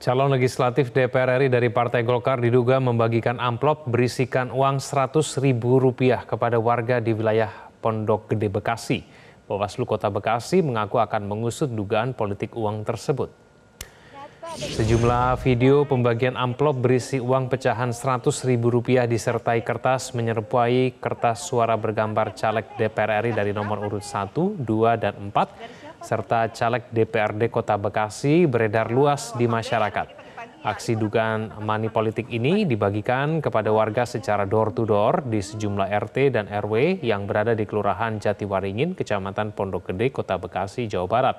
Calon legislatif DPR RI dari Partai Golkar diduga membagikan amplop berisikan uang Rp100.000 kepada warga di wilayah Pondok Gede Bekasi. Bawaslu Kota Bekasi mengaku akan mengusut dugaan politik uang tersebut. Sejumlah video pembagian amplop berisi uang pecahan Rp100.000 disertai kertas menyerupai kertas suara bergambar caleg DPR RI dari nomor urut 1, 2, dan 4 serta caleg DPRD Kota Bekasi beredar luas di masyarakat. Aksi dugaan money politik ini dibagikan kepada warga secara door-to-door -door di sejumlah RT dan RW yang berada di Kelurahan Jatiwaringin, Kecamatan Pondok Gede, Kota Bekasi, Jawa Barat.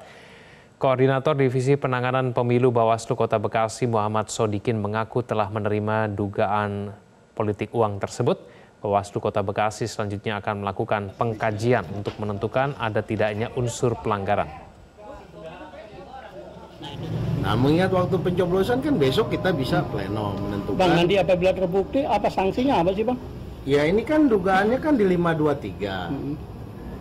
Koordinator Divisi Penanganan Pemilu Bawaslu Kota Bekasi Muhammad Sodikin mengaku telah menerima dugaan politik uang tersebut. Bawaslu Kota Bekasi selanjutnya akan melakukan pengkajian untuk menentukan ada tidaknya unsur pelanggaran. Nah, mengingat waktu pencoblosan kan besok kita bisa pleno menentukan. Bang, nanti apabila terbukti apa sanksinya apa sih, Bang? Ya, ini kan dugaannya kan di 523. Hmm.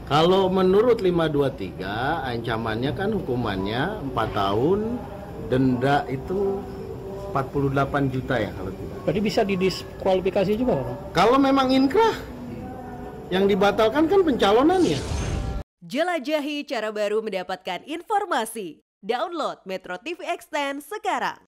Kalau menurut 523 ancamannya kan hukumannya 4 tahun, denda itu 48 juta ya kalau tidak. Jadi bisa didiskualifikasi juga Pak? Kalau memang inkrah, yang dibatalkan kan pencalonannya. Jelajahi cara baru mendapatkan informasi. Download Metro TV Extend sekarang.